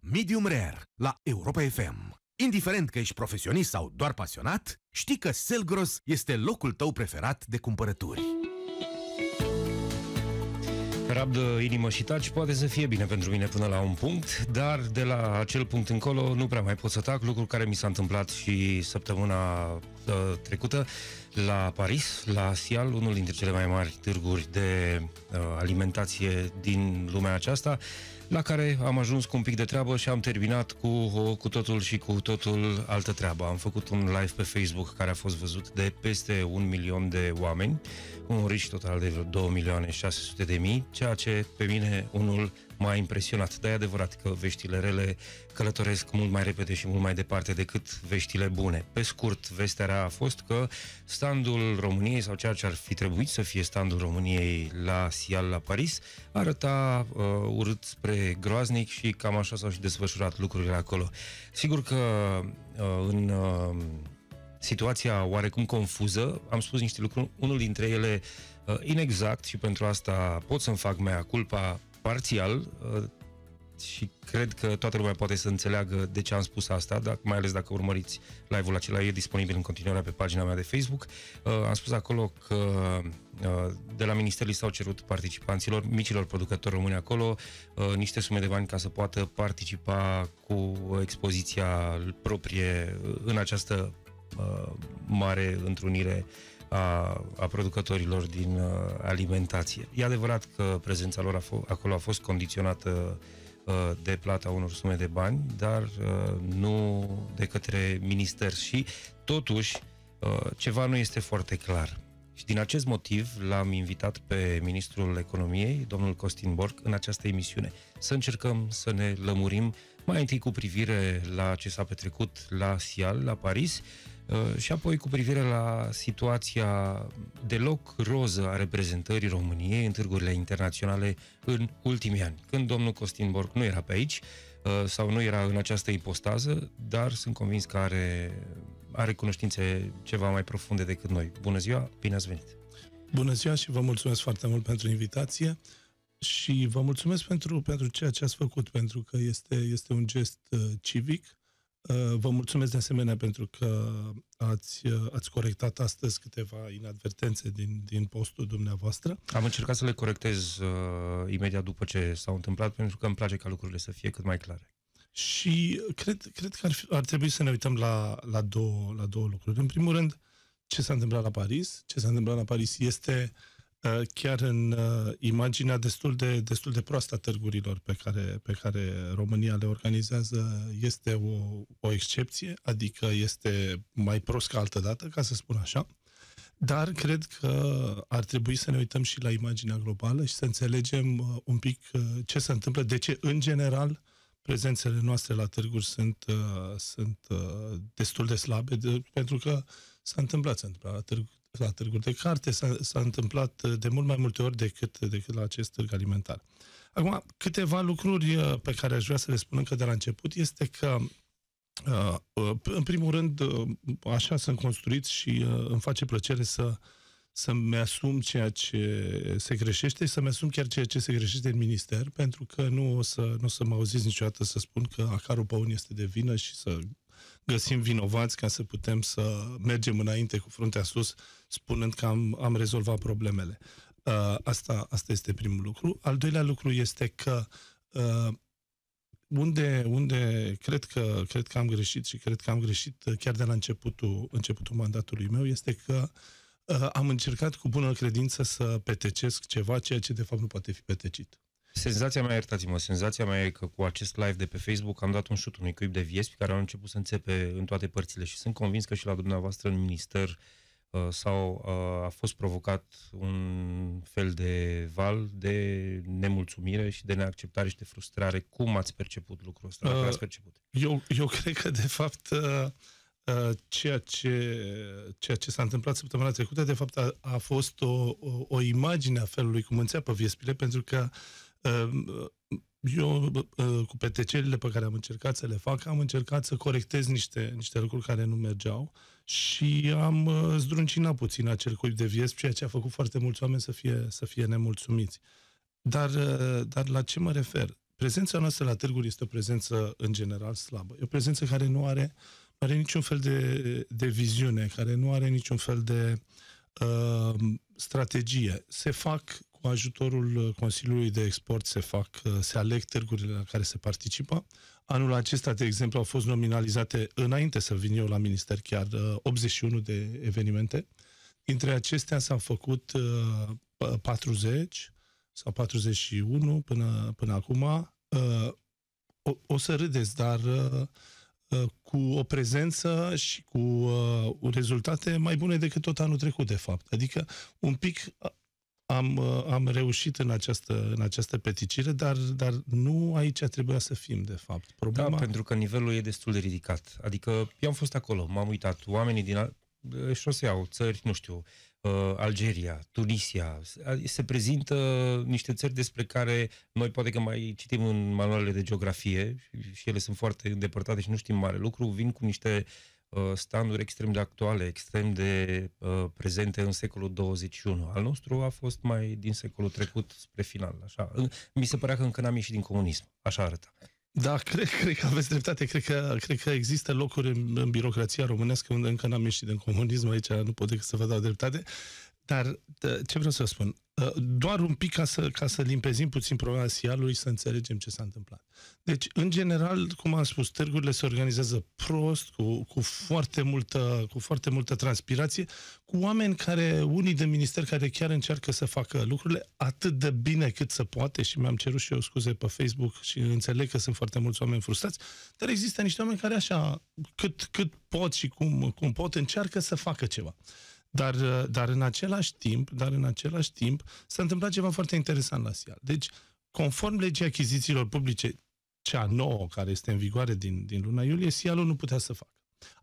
Medium Rare la Europa FM. Indiferent că ești profesionist sau doar pasionat, știi că Selgros este locul tău preferat de cumpărături. Rabdă, inimă și taci poate să fie bine pentru mine până la un punct, dar de la acel punct încolo nu prea mai pot să tac, lucrul care mi s-a întâmplat și săptămâna uh, trecută la Paris, la Sial, unul dintre cele mai mari târguri de uh, alimentație din lumea aceasta. Uh, la care am ajuns cu un pic de treabă și am terminat cu cu totul și cu totul altă treabă. Am făcut un live pe Facebook care a fost văzut de peste un milion de oameni, un risc total de 2 milioane 600 de mii, ceea ce pe mine unul m-a impresionat. Dar e adevărat că veștile rele călătoresc mult mai repede și mult mai departe decât veștile bune. Pe scurt, vestea a fost că standul României, sau ceea ce ar fi trebuit să fie standul României la Sial, la Paris, arăta uh, urât spre groaznic și cam așa s-au și desfășurat lucrurile acolo. Sigur că uh, în... Uh, situația oarecum confuză, am spus niște lucruri, unul dintre ele uh, inexact și pentru asta pot să-mi fac mea culpa, parțial uh, și cred că toată lumea poate să înțeleagă de ce am spus asta, dacă, mai ales dacă urmăriți live-ul acela, e disponibil în continuare pe pagina mea de Facebook. Uh, am spus acolo că uh, de la minister s-au cerut participanților, micilor producători români acolo, uh, niște sume de bani ca să poată participa cu expoziția proprie uh, în această uh, mare întrunire uh, a, a producătorilor din uh, alimentație. E adevărat că prezența lor a f- acolo a fost condiționată uh, de plata unor sume de bani, dar uh, nu de către minister și totuși uh, ceva nu este foarte clar. Și din acest motiv l-am invitat pe ministrul economiei, domnul Costin Borc, în această emisiune. Să încercăm să ne lămurim mai întâi cu privire la ce s-a petrecut la Sial, la Paris, uh, Uh, și apoi, cu privire la situația deloc roză a reprezentării României în târgurile internaționale în ultimii ani, când domnul Costin Borg nu era pe aici uh, sau nu era în această ipostază, dar sunt convins că are, are cunoștințe ceva mai profunde decât noi. Bună ziua, bine ați venit! Bună ziua și vă mulțumesc foarte mult pentru invitație și vă mulțumesc pentru, pentru ceea ce ați făcut, pentru că este, este un gest uh, civic Uh, vă mulțumesc de asemenea pentru că ați, uh, ați corectat astăzi câteva inadvertențe din, din postul dumneavoastră. Am încercat să le corectez uh, imediat după ce s-au întâmplat, pentru că îmi place ca lucrurile să fie cât mai clare. Și cred, cred că ar, fi, ar trebui să ne uităm la, la, două, la două lucruri. În primul rând, ce s-a întâmplat la Paris. Ce s-a întâmplat la Paris este uh, Uh, chiar în uh, imaginea destul de, destul de proastă a târgurilor pe care, pe care România le organizează, este o, o excepție, adică este mai prost ca altă dată, ca să spun așa, dar cred că ar trebui să ne uităm și la imaginea globală și să înțelegem uh, un pic ce se întâmplă, de ce, în general, prezențele noastre la târguri sunt, sunt destul de slabe, de, pentru că s-a întâmplat, s-a întâmplat la târguri la târguri de carte, s-a, s-a întâmplat uh, de mult mai multe ori decât, uh, decât la acest târg alimentar. Acum, câteva lucruri uh, pe care aș vrea să le spun încă de la început este că în primul rând, așa sunt construiți și îmi face plăcere să să-mi asum ceea ce se greșește și să-mi asum chiar ceea ce se greșește în minister, pentru că nu o să, nu o să mă auziți niciodată să spun că Acaru Paun este de vină și să găsim vinovați ca să putem să mergem înainte cu fruntea sus, spunând că am, am rezolvat problemele. Uh, asta, asta este primul lucru. Al doilea lucru este că uh, unde, unde cred, că, cred că am greșit și cred că am greșit chiar de la începutul, începutul mandatului meu este că uh, am încercat cu bună credință să petecesc ceva, ceea ce de fapt nu poate fi petecit. Senzația mea, iertați-mă, senzația mea e că cu acest live de pe Facebook am dat un șut unui cuib de viespi care au început să înțepe în toate părțile și sunt convins că și la dumneavoastră în minister uh, sau uh, a fost provocat un fel de val de nemulțumire și de neacceptare și de frustrare. Cum ați perceput lucrul ăsta? uh, ați perceput? Eu, eu cred că, de fapt, uh, uh, ceea ce, ceea ce s-a întâmplat săptămâna trecută, de fapt, a, a fost o, o, o imagine a felului cum înțeapă viespile, pentru că uh, Ehm, eu, cu petecerile pe care am încercat să le fac, am încercat să corectez niște, niște lucruri care nu mergeau și am uh, zdruncinat puțin acel cuib de vies, ceea ce a făcut foarte mulți oameni să fie, să fie nemulțumiți. Dar, uh, dar la ce mă refer? Prezența noastră la târguri este o prezență în general slabă. E o prezență care nu are, nu are niciun fel de, de viziune, care nu are niciun fel de uh, strategie. Se fac cu ajutorul uh, Consiliului de Export se fac, uh, se aleg târgurile la care se participă. Anul acesta, de exemplu, au fost nominalizate, înainte să vin eu la minister, chiar 81 uh, de evenimente. Dintre acestea s-au făcut 40 sau 41 până, până acum. O, o să râdeți, dar cu o prezență și cu rezultate mai bune decât tot anul trecut, de fapt. Adică un pic am, uh, am reușit în această, în această peticire, dar, dar nu aici trebuia să fim, de fapt. Problema... Da, pentru că nivelul e destul de ridicat. Adică eu am fost acolo, m-am uitat, oamenii din șoseau, țări, nu știu, uh, Algeria, Tunisia, se prezintă niște țări despre care noi poate că mai citim în manualele de geografie și ele sunt foarte îndepărtate și nu știm mare lucru, vin cu niște uh, Uh, standuri extrem de actuale, extrem de uh, prezente în secolul 21. Al nostru a fost mai din secolul trecut spre final. Așa. Mi se părea că încă n-am ieșit din comunism. Așa arăta. Da, cred, cred că aveți dreptate. Cred că, cred că există locuri în, în birocrația românească unde încă n-am ieșit din comunism. Aici nu pot decât să vă dau dreptate. Dar ce vreau să spun? Ă, doar un pic ca să, ca să limpezim puțin problema sialului, să înțelegem ce s-a întâmplat. Deci, în general, cum am spus, târgurile se organizează prost, cu, cu, foarte, multă, cu foarte multă transpirație, cu oameni care, unii de minister care chiar încearcă să facă lucrurile atât de bine cât se poate și mi-am cerut și eu scuze pe Facebook și înțeleg că sunt foarte mulți oameni frustrați, dar există niște oameni care așa, cât, cât pot și cum, cum pot, încearcă să facă ceva. Dar, uh, dar în același timp, dar în același timp s-a întâmplat ceva foarte interesant la SIAL. Deci, conform legii achizițiilor publice, cea nouă care este în vigoare din, din luna iulie, sia ul nu putea să facă.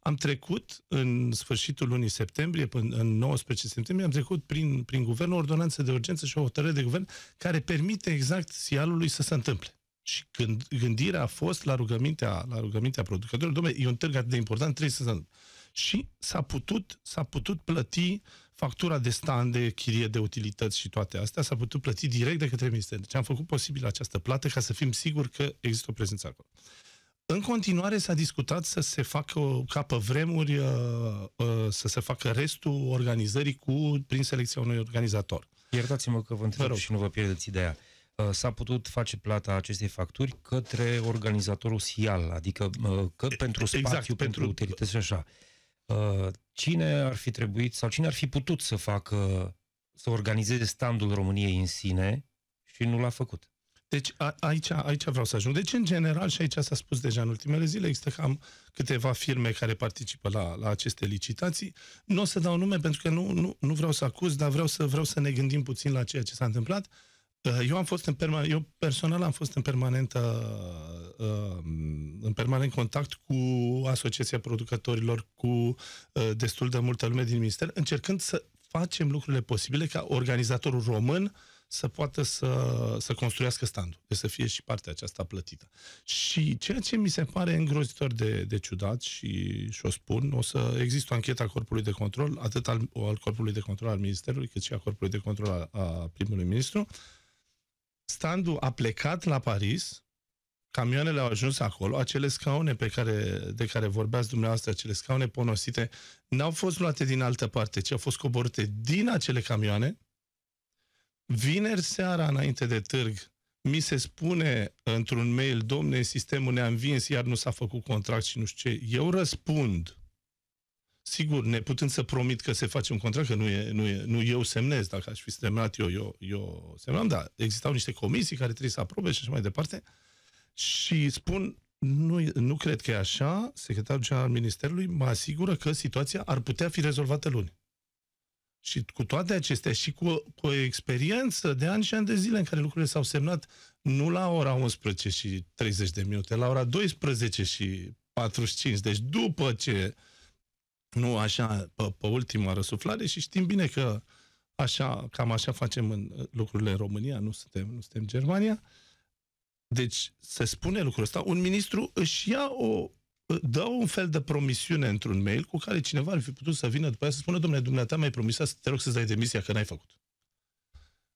Am trecut în sfârșitul lunii septembrie, până în 19 septembrie, am trecut prin, prin guvern o ordonanță de urgență și o hotărâre de guvern care permite exact sialului să se întâmple. Și când gândirea a fost la rugămintea, la rugămintea producătorilor, domnule, e un târg atât de important, trebuie să se întâmple și s-a putut, s-a putut plăti factura de stand, de chirie, de utilități și toate astea, s-a putut plăti direct de către minister. Deci am făcut posibil această plată ca să fim siguri că există o prezență acolo. În continuare s-a discutat să se facă ca pe vremuri uh, uh, să se facă restul organizării cu prin selecția unui organizator. Iertați-mă că vă întreb și nu vă pierdeți ideea uh, s-a putut face plata acestei facturi către organizatorul SIAL, adică că pentru exact, spațiu, exact, pentru, pentru utilități și așa. Uh, cine ar fi trebuit sau cine ar fi putut să facă, să organizeze standul României în sine și nu l-a făcut. Deci a, aici, aici vreau să ajung. Deci, în general, și aici s-a spus deja în ultimele zile, există cam câteva firme care participă la, la aceste licitații. Nu o să dau nume pentru că nu, nu, nu vreau să acuz, dar vreau să, vreau să ne gândim puțin la ceea ce s-a întâmplat. Uh, Uh, eu am fost în permanent, eu personal am fost în permanent, uh, în permanent contact cu Asociația Producătorilor, cu uh, destul de multă lume din minister, încercând să facem lucrurile posibile ca organizatorul român să poată să, să construiască standul, deci să fie și partea aceasta plătită. Și ceea ce mi se pare îngrozitor de, de ciudat și, și o spun, o să există o anchetă a Corpului de Control, atât al, al Corpului de Control al Ministerului, cât și a Corpului de Control a, a primului ministru, uh, standul a plecat la Paris, camioanele au ajuns acolo, acele scaune pe care, de care vorbeați dumneavoastră, acele scaune ponosite, n-au fost luate din altă parte, ci au fost coborâte din acele camioane. Vineri seara, înainte de târg, mi se spune într-un mail, domne, sistemul ne-a învins, iar nu s-a făcut contract și nu știu ce. Eu răspund Sigur, ne putem să promit că se face un contract, că nu, e, nu, e, nu eu semnez, dacă aș fi semnat eu, eu, eu semnam, dar existau niște comisii care trebuie să aprobe și așa mai departe. Și spun, nu, nu cred că e așa, secretarul general al Ministerului mă asigură că situația ar putea fi rezolvată luni. Și cu toate acestea și cu, cu o experiență de ani și ani de zile în care lucrurile s-au semnat nu la ora 11 și 30 de minute, la ora 12 și 45, deci după ce uh, nu așa pe, pe ultima răsuflare și știm bine că așa, cam așa facem în uh, lucrurile în România, nu suntem, nu suntem Germania. Deci se spune lucrul ăsta, un ministru își ia o, uh, dă un fel de promisiune într-un mail cu care cineva ar fi putut să vină după aia să spună, domnule, dumneata mi-ai promis să te rog să-ți dai demisia, că n-ai făcut.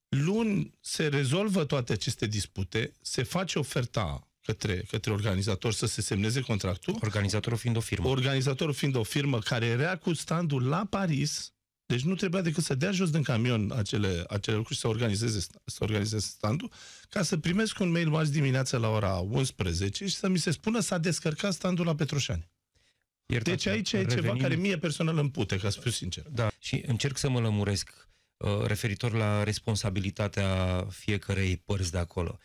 Luni se rezolvă toate aceste dispute, se face oferta către, către organizator să se semneze contractul. Organizatorul fiind o firmă. Organizatorul fiind o firmă care era cu standul la Paris, deci nu trebuia decât să dea jos din camion acele, acele lucruri și să organizeze, să organizeze standul, ca să primesc un mail marți dimineața la ora 11 și să mi se spună s-a descărcat standul la Petroșani. Iertați, deci aici revenim... e ceva care mie personal îmi pute, ca să fiu sincer. Da, și încerc să mă lămuresc uh, referitor la responsabilitatea fiecărei părți de acolo.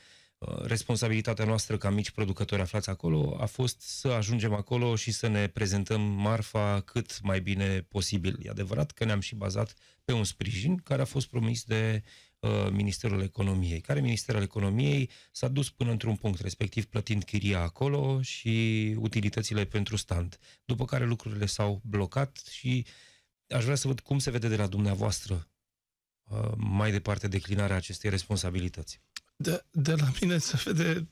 Uh, responsabilitatea noastră ca mici producători aflați acolo a fost să ajungem acolo și să ne prezentăm marfa cât mai bine posibil. E adevărat că ne-am și bazat pe un sprijin care a fost promis de uh, Ministerul Economiei, care Ministerul Economiei s-a dus până într-un punct, respectiv plătind chiria acolo și utilitățile pentru stand, după care lucrurile s-au blocat și aș vrea să văd cum se vede de la dumneavoastră uh, mai departe declinarea acestei responsabilități. De, de la mine se vede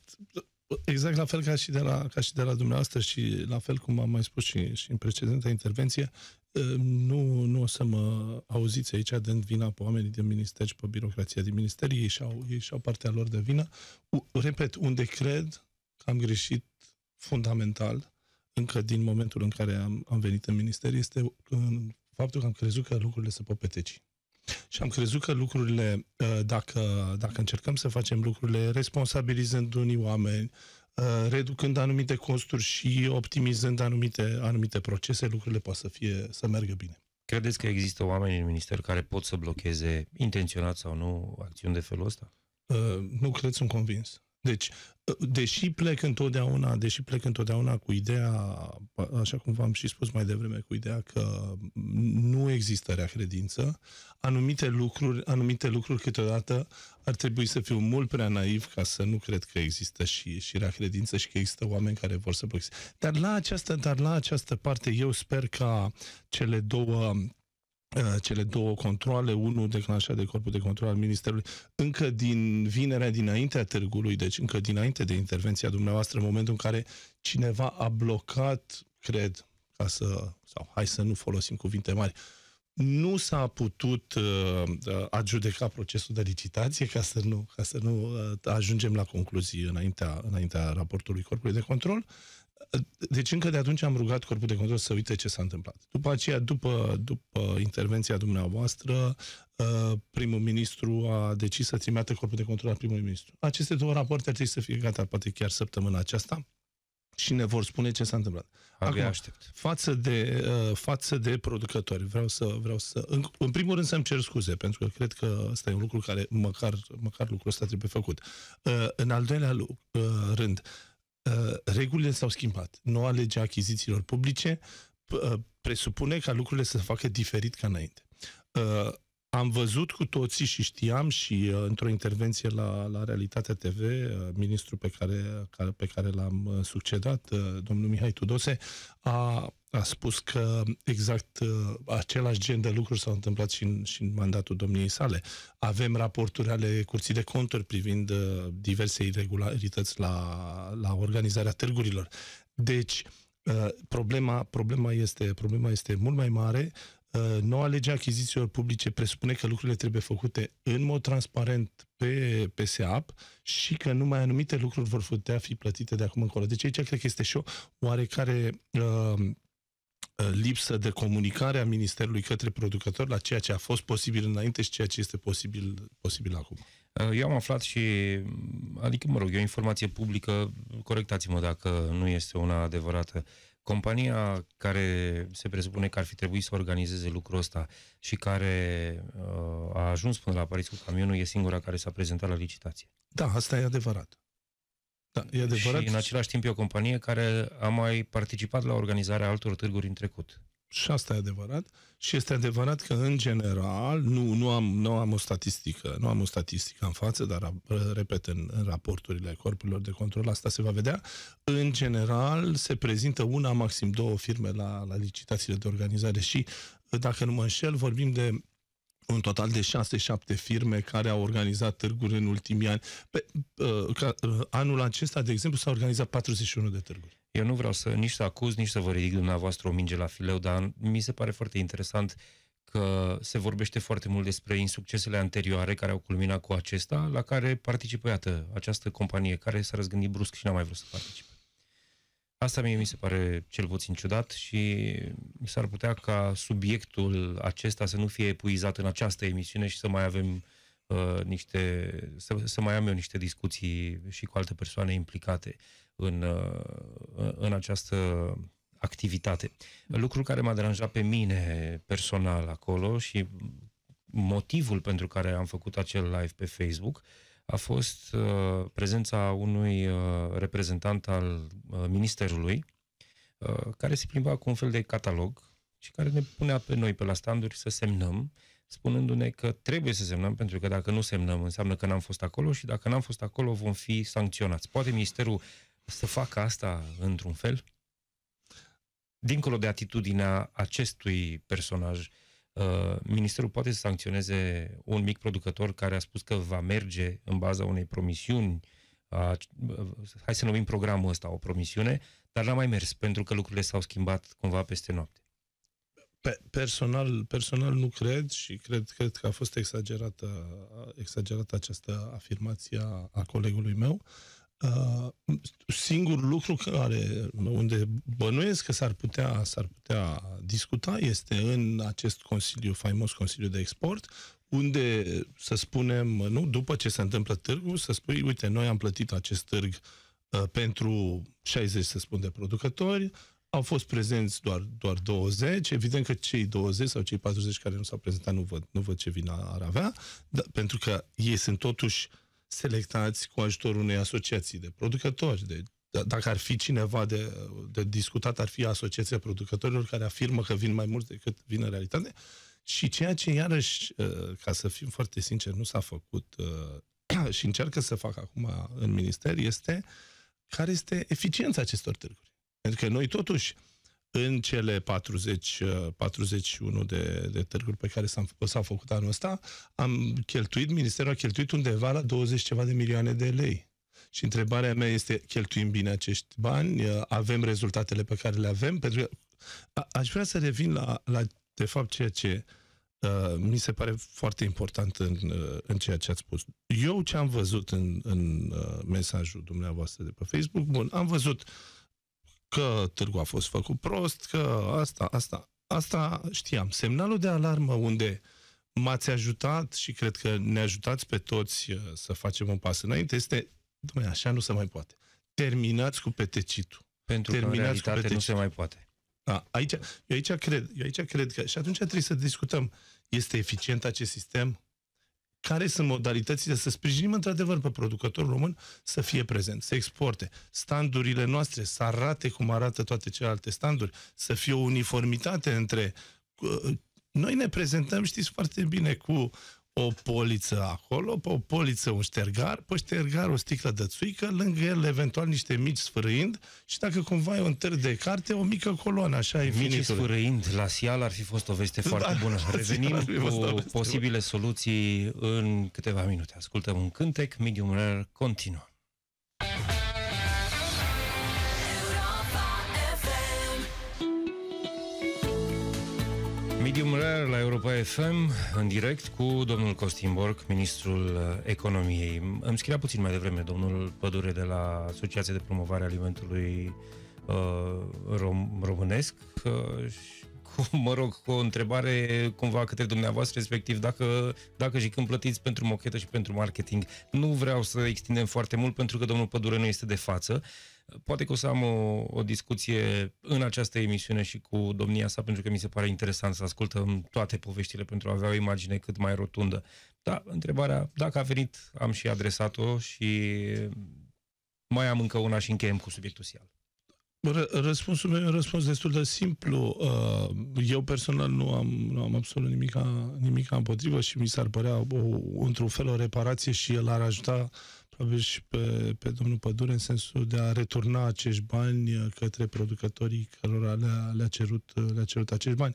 exact la fel ca și, de la, ca și de la dumneavoastră și la fel cum am mai spus și, și în precedenta intervenție, ă, nu, nu o să mă auziți aici dând vina pe oamenii din minister și pe birocrația din minister, ei și-au, ei și-au partea lor de vină. Repet, unde cred că am greșit fundamental încă din momentul în care am, am venit în minister este în faptul că am crezut că lucrurile se pot peteci. Și am crezut că lucrurile, uh, dacă, dacă încercăm să facem lucrurile responsabilizând unii oameni, uh, reducând anumite costuri și optimizând anumite, anumite procese, lucrurile pot să, fie, să meargă bine. Credeți că există oameni în minister care pot să blocheze, intenționat sau nu, acțiuni de felul ăsta? Uh, nu cred, sunt convins. Deci, ă, deși plec întotdeauna, deși plec întotdeauna cu ideea, așa cum v-am și spus mai devreme, cu ideea că nu există rea credință, anumite lucruri, anumite lucruri câteodată ar trebui să fiu mult prea naiv ca să nu cred că există și, și rea credință și că există oameni care vor să blocheze. Dar la această, dar la această parte eu sper ca cele două Eh, cele două controle, unul declanșat de Corpul de Control al Ministerului, încă din vinerea dinaintea târgului, deci încă dinainte de intervenția dumneavoastră, în momentul în care cineva a blocat, cred, ca să, sau hai să nu folosim cuvinte mari, nu s-a putut uh, adjudeca procesul de licitație ca să nu, ca să nu uh, ajungem la concluzii înaintea, înaintea raportului Corpului de Control. Uh, deci încă de atunci am rugat Corpul de Control să uite ce s-a întâmplat. După aceea, după, după intervenția dumneavoastră, uh, primul ministru a decis să trimite Corpul de Control al primului ministru. Aceste două rapoarte ar trebui să fie gata, poate chiar săptămâna aceasta, și ne vor spune ce s-a întâmplat. Acum, aștept. Față de, uh, față de producători, vreau să, vreau să în, în primul rând să-mi cer scuze, pentru că cred că ăsta e un lucru care, măcar, măcar lucrul ăsta trebuie făcut. Uh, în al doilea rând, Uh, regulile s-au schimbat. Noua lege a achizițiilor publice uh, presupune ca lucrurile să se facă diferit ca înainte. Uh, am văzut cu toții și știam și într-o intervenție la, la Realitatea TV, ministrul pe care, pe care l-am succedat, domnul Mihai Tudose, a a spus că exact uh, același gen de lucruri s-au întâmplat și în, și în mandatul domniei sale. Avem raporturi ale Curții de Conturi privind uh, diverse irregularități la, la organizarea târgurilor. Deci, uh, problema, problema, este, problema este mult mai mare. Noua lege achizițiilor publice presupune că lucrurile trebuie făcute în mod transparent pe PSAP și că numai anumite lucruri vor putea fi plătite de acum încolo. Deci aici cred că este și o oarecare uh, Uh, lipsă de comunicare a Ministerului către producători la ceea ce a fost posibil înainte și ceea ce este posibil, posibil acum. Uh, eu am aflat și, adică, mă rog, e o informație publică, corectați-mă dacă nu este una adevărată. Compania care se presupune că ar fi trebuit să organizeze lucrul ăsta și care uh, a ajuns până la Paris cu camionul e singura care s-a prezentat la licitație. Da, asta e adevărat. Da, e adevărat. Și în același timp e o companie care a mai participat la organizarea altor târguri în trecut. Și asta e adevărat. Și este adevărat că, în general, nu, nu, am, nu am o statistică, nu am o statistică în față, dar, repet, în, în raporturile corpurilor de control, asta se va vedea. În general, se prezintă una, maxim două firme la, la licitațiile de organizare și, dacă nu mă înșel, vorbim de un total de 6-7 firme care au organizat târguri în ultimii ani. Pe, uh, ca, uh, anul acesta, de exemplu, s-au organizat 41 de târguri. Eu nu vreau să nici să acuz, nici să vă ridic dumneavoastră o minge la fileu, dar mi se pare foarte interesant că se vorbește foarte mult despre insuccesele anterioare care au culminat cu acesta, la care participă, iată, această companie care s-a răzgândit brusc și n-a mai vrut să participe. Asta mie mi se pare cel puțin ciudat și s-ar putea ca subiectul acesta să nu fie epuizat în această emisiune și să mai avem uh, niște, să, să mai am eu niște discuții și cu alte persoane implicate în, uh, în această activitate. Lucru care m-a deranjat pe mine personal acolo și motivul pentru care am făcut acel live pe Facebook uh, a fost uh, prezența unui uh, reprezentant al uh, ministerului uh, care se plimba cu un fel de catalog și care ne punea pe noi pe la standuri să semnăm, spunându-ne că trebuie să semnăm, pentru că dacă nu semnăm înseamnă că n-am fost acolo și dacă n-am fost acolo vom fi sancționați. Poate ministerul să facă asta într-un fel? Dincolo de atitudinea acestui personaj uh, Uh, Ministerul poate să sancționeze un mic producător care a spus că va merge în baza unei promisiuni, a, uh, hai să numim programul ăsta o promisiune, dar n-a mai mers pentru că lucrurile s-au schimbat cumva peste noapte. Pe, personal, personal nu cred și cred, cred că a fost exagerată, exagerată această afirmație a, colegului meu. Uh, Uh, singur lucru care, unde bănuiesc că s-ar putea, s-ar putea discuta este în acest consiliu, faimos Consiliu de Export, unde, să spunem, nu, după ce se întâmplă târgul, să spui, uite, noi am plătit acest târg uh, pentru 60, să spun, de producători, au fost prezenți doar, doar 20, evident că cei 20 sau cei 40 care nu s-au prezentat nu văd, nu văd ce vină ar avea, dar, pentru că ei sunt totuși uh, selectați cu ajutorul unei asociații de producători. De, dacă ar fi cineva de, de discutat, ar fi Asociația Producătorilor care afirmă că vin mai mult decât vin în realitate. Și ceea ce, iarăși, ă, ca să fim foarte sinceri, nu s-a făcut ă, și încearcă să facă acum în minister este care este eficiența acestor târguri. Pentru că noi, totuși, în cele 40, 41 uh, de, de târguri pe care s-au, făcut anul ăsta, am cheltuit, Ministerul a cheltuit undeva la 20 ceva de milioane de lei. Și întrebarea mea este, cheltuim bine acești bani? Uh, avem rezultatele pe care le avem? Pentru că a, aș vrea să revin la, la de fapt, ceea ce uh, mi se pare foarte important în, uh, în ceea ce ați spus. Eu ce am văzut în, în uh, mesajul dumneavoastră de pe Facebook, bun, am văzut uh, că târgul a fost făcut prost, că asta, asta. Asta știam. Semnalul de alarmă unde m-ați ajutat și cred că ne ajutați pe toți uh, să facem un pas înainte este, dumne, așa nu se mai poate. Terminați cu petecitul. Pentru Terminați că în realitate cu nu se mai poate. A, da, aici, eu aici cred, eu aici cred că și atunci trebuie să discutăm. Este eficient acest sistem? care sunt modalitățile să sprijinim într-adevăr pe producătorul român să fie prezent, să exporte. Standurile noastre să arate cum arată toate celelalte standuri, să fie o uniformitate între uh, noi ne prezentăm, știți foarte bine, cu o poliță acolo, pe o poliță un ștergar, pe ștergar o sticlă de țuică, lângă el eventual niște mici sfârâind și dacă cumva e un târ de carte, o mică coloană, așa e Mici sfârâind la Sial ar fi fost o veste da, foarte bună. Revenim cu posibile soluții în câteva minute. Ascultăm un cântec, Medium Rare continuă. Medium Rare la Europa FM, în direct cu domnul Costin Borg, ministrul uh, economiei. Îmi scria puțin mai devreme domnul Pădure de la Asociația de Promovare a Alimentului uh, rom- Românesc uh, cu, mă rog, cu o întrebare cumva către dumneavoastră, respectiv dacă, dacă și când plătiți pentru mochetă și pentru marketing. Nu vreau să extindem foarte mult pentru că domnul Pădure nu este de față. Poate că o să am o, o discuție în această emisiune și cu domnia sa, pentru că mi se pare interesant să ascultăm toate poveștile pentru a avea o imagine cât mai rotundă. Da, întrebarea, dacă a venit, am și adresat-o și mai am încă una și încheiem cu subiectul sial răspunsul meu e un răspuns destul de simplu. Uh, eu personal nu am, nu am absolut nimica, nimica împotrivă și mi s-ar părea o, într-un fel o reparație și el ar ajuta probabil și pe, pe domnul Pădure în sensul de a returna acești bani către producătorii cărora le-a, le cerut, le cerut acești bani.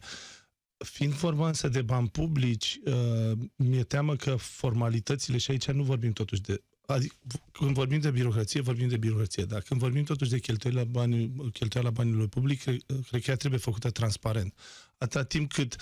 Fiind vorba însă de bani publici, uh, mi-e teamă că formalitățile, și aici nu vorbim totuși de Adică, când vorbim de birocrație, vorbim de birocrație, dar când vorbim totuși de cheltuiala, bani, cheltuiala banilor public, cred, cred că ea trebuie făcută transparent. Atâta timp cât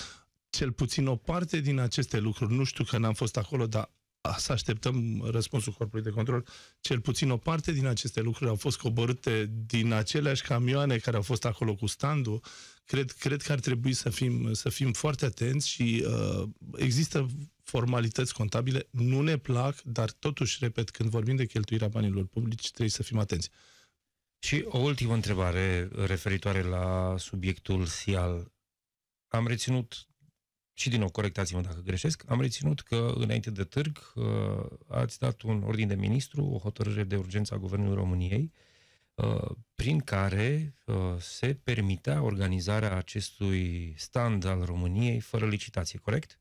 cel puțin o parte din aceste lucruri, nu știu că n-am fost acolo, dar să așteptăm răspunsul Corpului de Control, cel puțin o parte din aceste lucruri au fost coborâte din aceleași camioane care au fost acolo cu standul. Cred, cred că ar trebui să fim, să fim foarte atenți și uh, există formalități contabile, nu ne plac, dar totuși, repet, când vorbim de cheltuirea banilor publici, trebuie să fim atenți. Și o ultimă întrebare referitoare la subiectul SIAL. Am reținut, și din nou, corectați-mă dacă greșesc, am reținut că înainte de târg uh, ați dat un ordin de ministru, o hotărâre de urgență a Guvernului României, uh, prin care uh, se permitea organizarea acestui stand al României fără licitație, corect?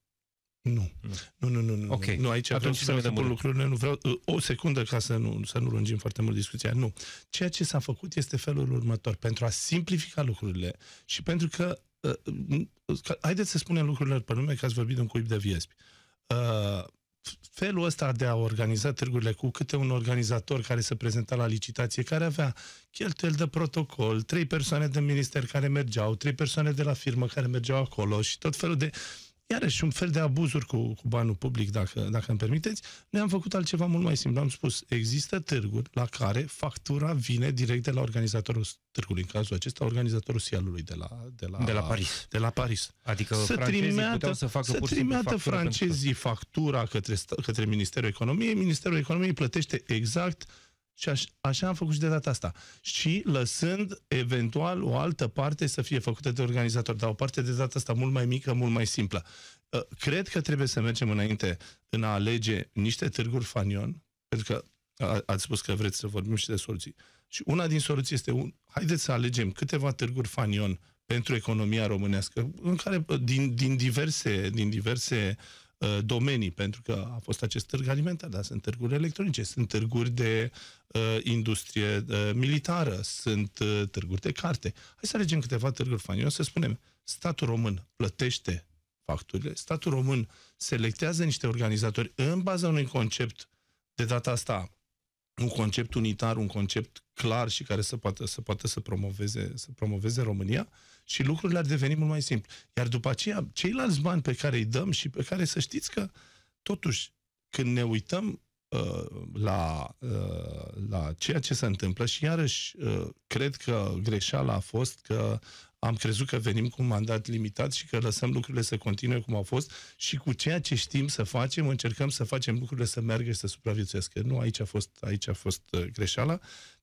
Nu. Nu, nu, nu. nu. Ok. Nu, aici Atunci vreau să vedem lucrurile. Nu vreau, uh, o secundă ca să nu, să nu lungim foarte mult discuția. Nu. Ceea ce s-a făcut este felul următor. Pentru a simplifica lucrurile și pentru uh, că haideți să spunem lucrurile pe nume, că ați vorbit de un cuib de viespi. Uh, felul ăsta de a organiza târgurile cu câte un organizator care se prezenta la licitație, care avea cheltuieli de protocol, trei persoane de minister care mergeau, trei persoane de la firmă care mergeau acolo și tot felul de iarăși un fel de abuzuri cu, cu banul public, dacă, dacă îmi permiteți, ne am făcut altceva mult mai simplu. Am spus, există târguri la care factura vine direct de la organizatorul târgului, în cazul acesta, organizatorul sialului de la, de la, de la Paris. De la Paris. Adică să trimeată, să facă să pur trimeată factura francezii pentru... factura către, către Ministerul Economiei, Ministerul Economiei plătește exact și aș, așa am făcut și de data asta. Și lăsând eventual o altă parte să fie făcută de organizator, dar o parte de data asta mult mai mică, mult mai simplă. Ă, cred că trebuie să mergem înainte în a alege niște târguri fanion, pentru că ați spus că vreți să vorbim și de soluții. Și una din soluții este, un, haideți să alegem câteva târguri fanion pentru economia românească, în care, ă, din, din diverse, din diverse uh, Uh, domenii, pentru că a fost acest târg alimentar, dar sunt târguri electronice, sunt târguri de uh, industrie uh, militară, sunt uh, târguri de carte. Hai să alegem câteva târguri fainioase, să spunem, statul român plătește facturile, statul român selectează niște organizatori în baza unui concept de data asta un concept unitar, un concept clar și care să poată să, poată să, promoveze, să promoveze România și lucrurile ar deveni mult mai simple. Iar după aceea, ceilalți bani pe care îi dăm și pe care să știți că, totuși, când ne uităm uh, la, uh, la ceea ce se întâmplă și iarăși uh, cred că greșeala a fost că am crezut că venim cu un mandat limitat și că lăsăm lucrurile să continue cum au fost și cu ceea ce știm să facem, încercăm să facem lucrurile să meargă și să supraviețuiască. Nu, aici a fost, aici a fost uh, greșeala,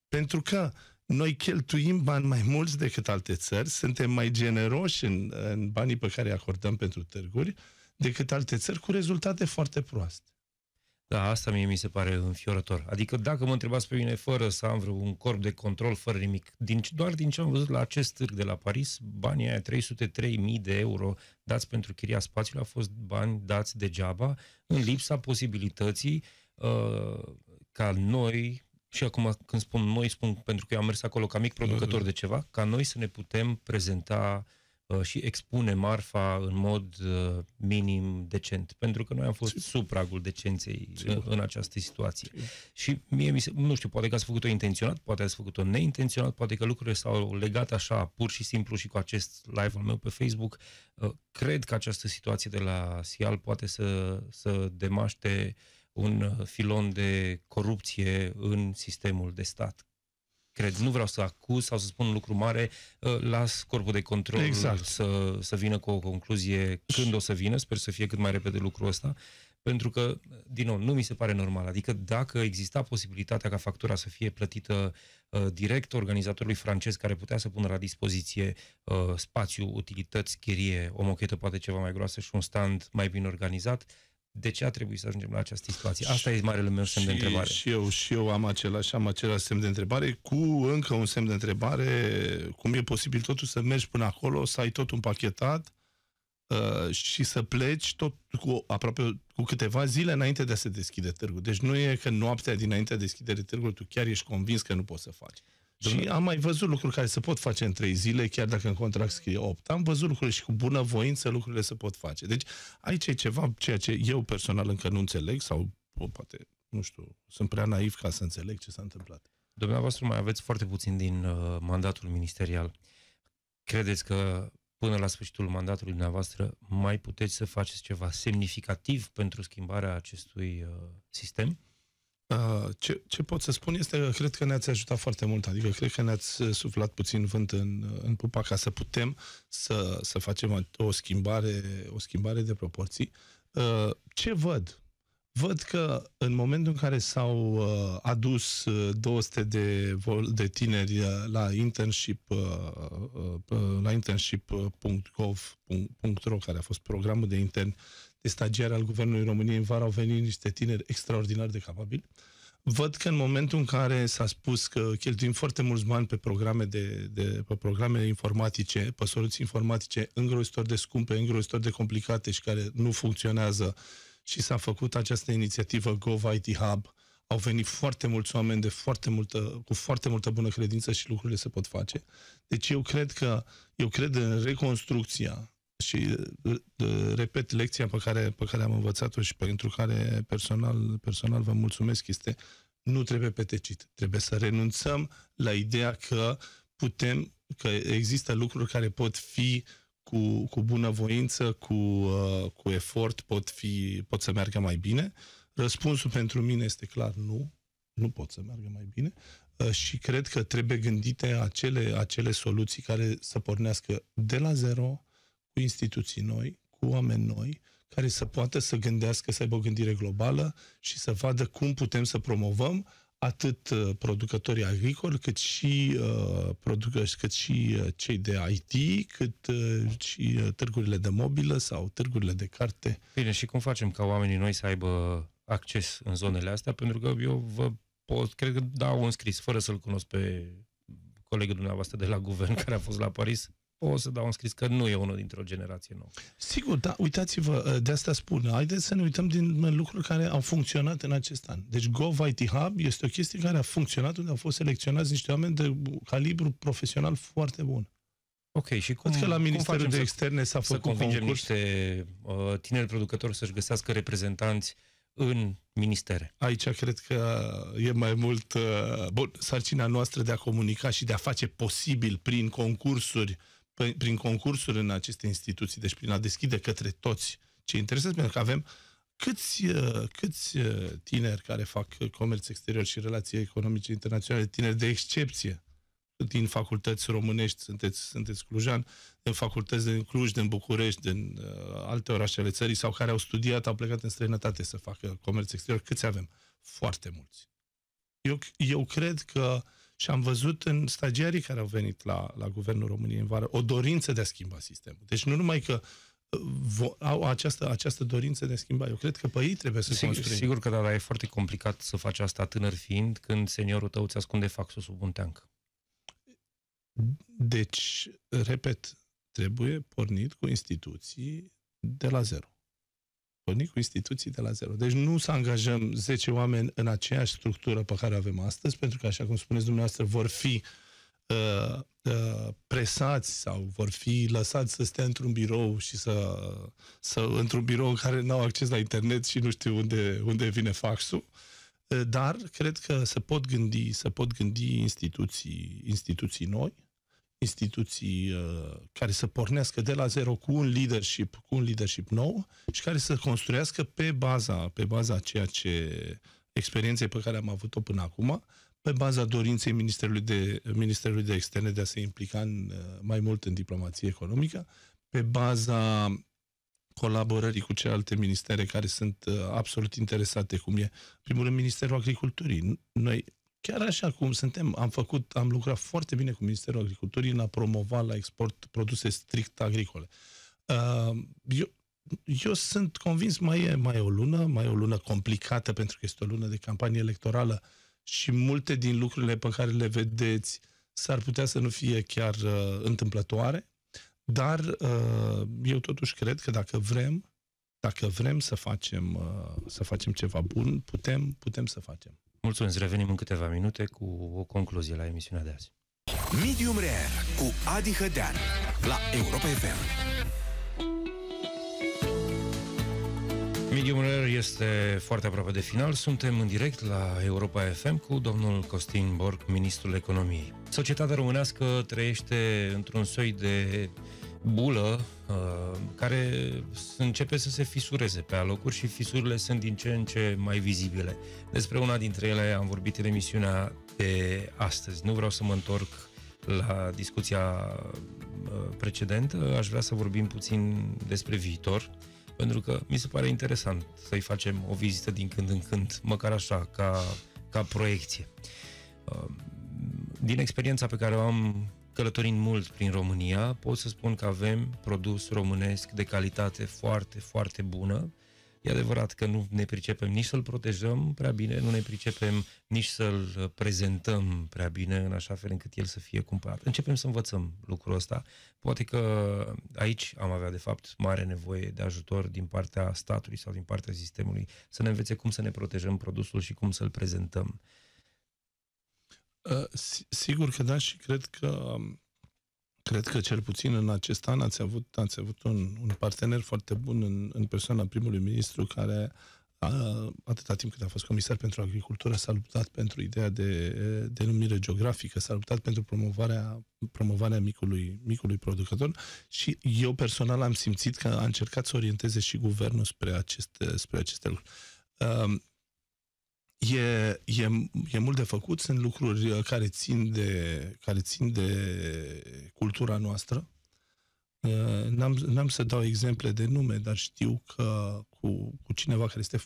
pentru că noi cheltuim bani mai mulți decât alte țări, suntem mai generoși în, în banii pe care îi acordăm pentru târguri decât alte țări, cu rezultate foarte proaste. Da, asta mie mi se pare înfiorător. Adică dacă mă întrebați pe mine fără să am vreun corp de control, fără nimic, din, doar din ce am văzut la acest târg de la Paris, banii aia 303.000 de euro dați pentru chiria spațiului au fost bani dați degeaba, în lipsa posibilității uh, ca noi, și acum când spun noi, spun pentru că eu am mers acolo ca mic producător mm-hmm. de ceva, ca noi să ne putem prezenta Uh, și expune marfa în mod uh, minim decent, pentru că noi am fost Sigur. sub pragul decenței în, în această situație. Sigur. Și mie mi se, nu știu, poate că ați făcut-o intenționat, poate ați făcut-o neintenționat, poate că lucrurile s-au legat așa, pur și simplu și cu acest live al meu pe Facebook. Uh, cred că această situație de la Sial poate să, să demaște un filon de corupție în sistemul de stat cred, nu vreau să acuz sau să spun un lucru mare, uh, las corpul de control exact. să, să vină cu o concluzie când o să vină, sper să fie cât mai repede lucrul ăsta, pentru că, din nou, nu mi se pare normal. Adică dacă exista posibilitatea ca factura să fie plătită uh, direct organizatorului francez care putea să pună la dispoziție uh, spațiu, utilități, chirie, o mochetă poate ceva mai groasă și un stand mai bine organizat, de ce a trebuit să ajungem la această situație? Asta și, e marele meu semn și, de întrebare. Și eu, și eu am același, am același semn de întrebare, cu încă un semn de întrebare, cum e posibil totul să mergi până acolo, să ai tot un pachetat uh, și să pleci tot cu aproape cu câteva zile înainte de a se deschide târgul. Deci nu e că noaptea dinainte de deschiderii târgului tu chiar ești convins că nu poți să faci. Și am mai văzut lucruri care se pot face în trei zile, chiar dacă în contract scrie 8. Am văzut lucruri și cu bună voință lucrurile se pot face. Deci aici e ceva ceea ce eu personal încă nu înțeleg sau o, poate, nu știu, sunt prea naiv ca să înțeleg ce s-a întâmplat. Dumneavoastră mai aveți foarte puțin din uh, mandatul ministerial. Credeți că până la sfârșitul mandatului dumneavoastră mai puteți să faceți ceva semnificativ pentru schimbarea acestui uh, sistem? Uh, ce, ce pot să spun este că cred că ne-ați ajutat foarte mult, adică cred că ne-ați uh, suflat puțin vânt în, uh, în pupa ca să putem să, să facem o schimbare, o schimbare de proporții. Ce văd? Văd că în momentul în care s-au adus 200 de, de tineri la internship la internship.gov.ro care a fost programul de intern de stagiare al Guvernului României în vară au venit niște tineri extraordinar de capabili. Văd că în momentul în care s-a spus că cheltuim foarte mulți bani pe programe, de, de, pe programe informatice, pe soluții informatice îngrozitor de scumpe, îngrozitor de complicate și care nu funcționează și s-a făcut această inițiativă Gov IT Hub, au venit foarte mulți oameni de foarte multă, cu foarte multă bună credință și lucrurile se pot face. Deci eu cred că eu cred în reconstrucția și uh, uh, repet lecția pe care, pe care am învățat-o și pentru care personal, personal vă mulțumesc este nu trebuie petecit. Trebuie să renunțăm la ideea că putem, că există lucruri care pot fi cu, cu bunăvoință, cu, uh, cu efort, pot, fi, pot să meargă mai bine. Răspunsul pentru mine este clar nu, nu pot să meargă mai bine uh, și cred că trebuie gândite acele, acele soluții care să pornească de la zero, cu instituții noi, cu oameni noi, care să poată să gândească, să aibă o gândire globală și să vadă cum putem să promovăm atât uh, producătorii agricoli, cât și, uh, cât și uh, cei de IT, cât uh, și uh, târgurile de mobilă sau târgurile de carte. Bine, și cum facem ca oamenii noi să aibă acces în zonele astea? Pentru că eu vă pot, cred că dau un scris, fără să-l cunosc pe colegul dumneavoastră de la guvern care a fost la Paris, o să dau un scris că nu e unul dintre o generație nouă. Sigur, da, uitați-vă, uh, de asta spun, haideți să ne uităm din uh, lucruri care au funcționat în acest an. Deci Gov IT Hub este o chestie care a funcționat, unde au fost selecționați niște oameni de calibru profesional foarte bun. Ok, și cum, că la Ministerul cum de Externe s-a făcut să convingem concurs? niște uh, tineri producători să-și găsească reprezentanți în ministere. Aici cred că e mai mult, uh, bun, sarcina noastră de a comunica și de a face posibil prin concursuri uh, Păi, prin concursuri în aceste instituții, deci prin a deschide către toți ce interesează, pentru că avem câți, uh, câți uh, tineri care fac uh, comerț exterior și relații economice internaționale, tineri de excepție, din facultăți românești, sunteți, sunteți clujan, din facultăți din Cluj, din București, din uh, alte orașe ale țării, sau care au studiat, au plecat în străinătate să facă comerț exterior, câți avem? Foarte mulți. Eu, eu cred că uh, și am văzut în stagiarii care au venit la, la Guvernul României în vară o dorință de a schimba sistemul. Deci nu numai că uh, au această, această dorință de a schimba. Eu cred că pe ei trebuie să sigur, construim. Sigur că da, dar e foarte complicat să faci asta tânăr fiind când seniorul tău îți ascunde faxul sub un teanc. Deci, repet, trebuie pornit cu instituții de la zero porni cu instituții de la zero. Deci nu să angajăm 10 oameni în aceeași structură pe care o avem astăzi, pentru că, așa cum spuneți dumneavoastră, vor fi uh, uh, presați sau vor fi lăsați să stea într-un birou și să, să într-un birou în care nu au acces la internet și nu știu unde, unde vine faxul. Uh, dar cred că se pot gândi, se pot gândi instituții, instituții noi, instituții uh, care să pornească de la zero cu un leadership, cu un leadership nou și care să construiască pe baza, pe baza ceea ce experienței pe care am avut-o până acum, pe baza dorinței Ministerului de, Ministerului de Externe de a se implica în, uh, mai mult în diplomație economică, pe baza colaborării cu celelalte ministere care sunt uh, absolut interesate, cum e, primul rând, Ministerul Agriculturii. Noi Chiar așa cum suntem, am făcut, am lucrat foarte bine cu Ministerul Agriculturii în a promova la export produse strict agricole. Uh, eu, eu sunt convins, mai e mai e o lună, mai e o lună complicată pentru că este o lună de campanie electorală și multe din lucrurile pe care le vedeți s-ar putea să nu fie chiar uh, întâmplătoare, dar uh, eu totuși cred că dacă vrem, dacă vrem să facem, uh, să facem ceva bun, putem, putem să facem. Mulțumesc, revenim în câteva minute cu o concluzie la emisiunea de azi. Medium Rare cu Adi Hădean la Europa FM. Medium Rare este foarte aproape de final. Suntem în direct la Europa FM cu domnul Costin Borg, ministrul economiei. Societatea românească trăiește într-un soi de bulă uh, care începe să se fisureze pe alocuri și fisurile sunt din ce în ce mai vizibile. Despre una dintre ele am vorbit în emisiunea de astăzi. Nu vreau să mă întorc la discuția uh, precedentă, aș vrea să vorbim puțin despre viitor, pentru că mi se pare interesant să-i facem o vizită din când în când, măcar așa, ca, ca proiecție. Uh, din experiența pe care o am călătorind mult prin România, pot să spun că avem produs românesc de calitate foarte, foarte bună. E adevărat că nu ne pricepem nici să-l protejăm prea bine, nu ne pricepem nici să-l prezentăm prea bine, în așa fel încât el să fie cumpărat. Începem să învățăm lucrul ăsta. Poate că aici am avea, de fapt, mare nevoie de ajutor din partea statului sau din partea sistemului să ne învețe cum să ne protejăm produsul și cum să-l prezentăm. Uh, sigur că da și cred că um, cred că cel puțin în acest an ați avut, ați avut un, un partener foarte bun în, în persoana primului ministru care a, uh, atâta timp cât a fost comisar pentru agricultură s-a luptat pentru ideea de denumire geografică, s-a luptat pentru promovarea, promovarea micului, micului producător și eu personal am simțit că a încercat să orienteze și guvernul spre aceste, spre aceste lucruri. Uh, E, e, e mult de făcut, sunt lucruri uh, care țin de, care țin de cultura noastră. Uh, n-am, n-am să dau exemple de nume, dar știu că cu, cu cineva care este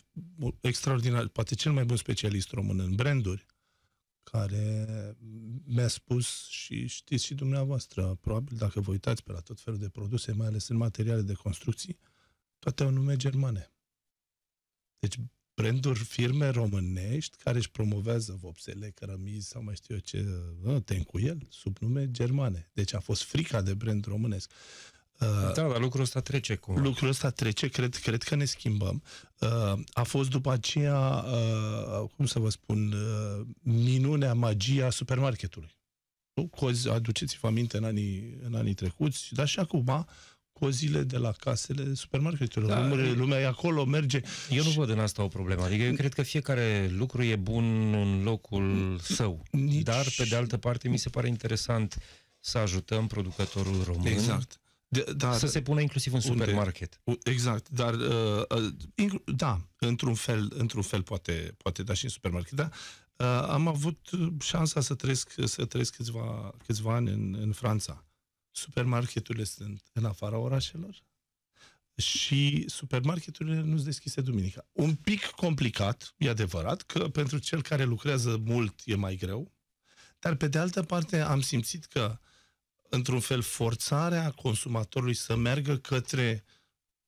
extraordinar, poate cel mai bun specialist român în branduri, care mi-a spus și știți și dumneavoastră, probabil dacă vă uitați pe la tot felul de produse, mai ales în materiale de construcții, toate au nume germane. Deci branduri, firme românești care își promovează vopsele, cărămizi sau mai știu eu ce, el, sub nume germane. Deci a fost frica de brand românesc. Uh, da, dar lucrul ăsta trece cumva. Lucrul ăsta trece, cred, cred că ne schimbăm. Uh, a fost după aceea, uh, cum să vă spun, minunea, magia supermarketului. Nu? Cozi, aduceți-vă aminte în anii, în anii trecuți, dar și acum cozile de la casele supermarketurilor. Da, Lumea, lumea e acolo, merge. Eu nu văd în asta o problemă. Adică eu cred că fiecare lucru e bun în locul său. Nici... Dar, pe de altă parte, mi se pare interesant să ajutăm producătorul român exact. De, dar, să se pună inclusiv în supermarket. Unde, exact, dar uh, uh da, într-un fel, într-un fel poate, poate da și în supermarket, da. Uh, am avut șansa să trăiesc, să trăiesc câțiva, câțiva ani în, în Franța supermarketurile sunt în afara orașelor și supermarketurile nu sunt deschise duminica. Un pic complicat, e adevărat, că pentru cel care lucrează mult e mai greu, dar pe de altă parte am simțit că, într-un fel, forțarea consumatorului să meargă către uh,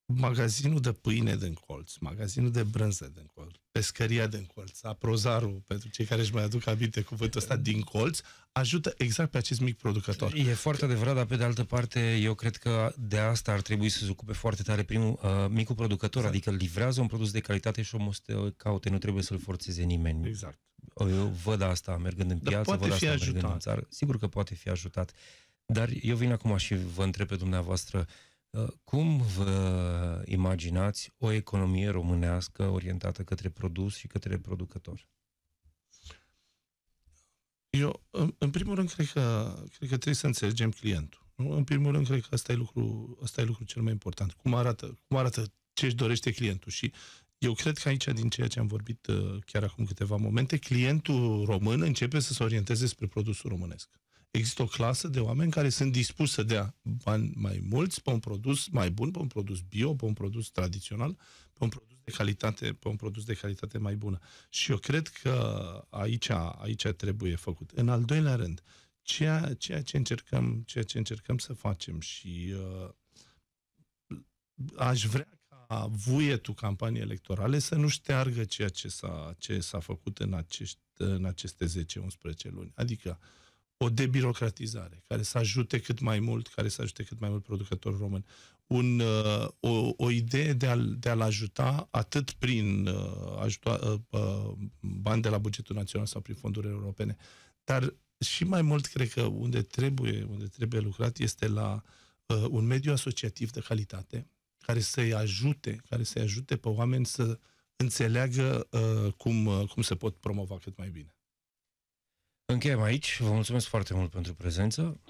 magazinul de pâine din colț, magazinul de brânză din colț, pescăria din colț, aprozarul, pentru cei care își mai aduc aminte cuvântul ăsta, din colț, ajută exact pe acest mic producător. E foarte adevărat, dar pe de altă parte, eu cred că de asta ar trebui să se ocupe foarte tare primul, uh, micul producător, exact. adică livrează un produs de calitate și omul să caute, nu trebuie să-l forțeze nimeni. Exact. Eu văd asta mergând în piață, poate văd asta ajutat. mergând în țară. Sigur că poate fi ajutat. Dar eu vin acum și vă întreb pe dumneavoastră, uh, Uh, cum vă imaginați o economie românească orientată către produs și către producător? Eu, în, primul rând, cred că, cred că trebuie să înțelegem clientul. Nu? În primul rând, cred că asta e lucru, asta e lucru cel mai important. Cum arată, cum arată ce își dorește clientul și eu cred că aici, din ceea ce am vorbit uh, chiar acum câteva momente, clientul român începe să se orienteze spre produsul românesc există o clasă de oameni care sunt dispuși să dea bani mai mulți pe un produs mai bun, pe un produs bio, pe un produs tradițional, pe un produs de calitate, pe un produs de calitate mai bună. Și eu cred că aici, aici trebuie făcut. În al doilea rând, ceea, ceea, ce, încercăm, ceea ce încercăm să facem și uh, aș vrea ca vuietul campaniei electorale să nu șteargă ceea ce s-a, ce s-a făcut în, acești, în aceste 10-11 luni. Adică uh, o debirocratizare care să ajute cât mai mult, care să ajute cât mai mult producătorul român. Un, uh, o, o idee de, a, de a-l ajuta atât prin uh, ajuta, uh, uh, bani de la bugetul național sau prin fonduri europene, dar și mai mult cred că unde trebuie, unde trebuie lucrat este la uh, un mediu asociativ de calitate care să-i ajute, care să-i ajute pe oameni să înțeleagă uh, cum, uh, cum se pot promova cât mai bine. Încheiem aici. Vă mulțumesc foarte mult pentru prezență.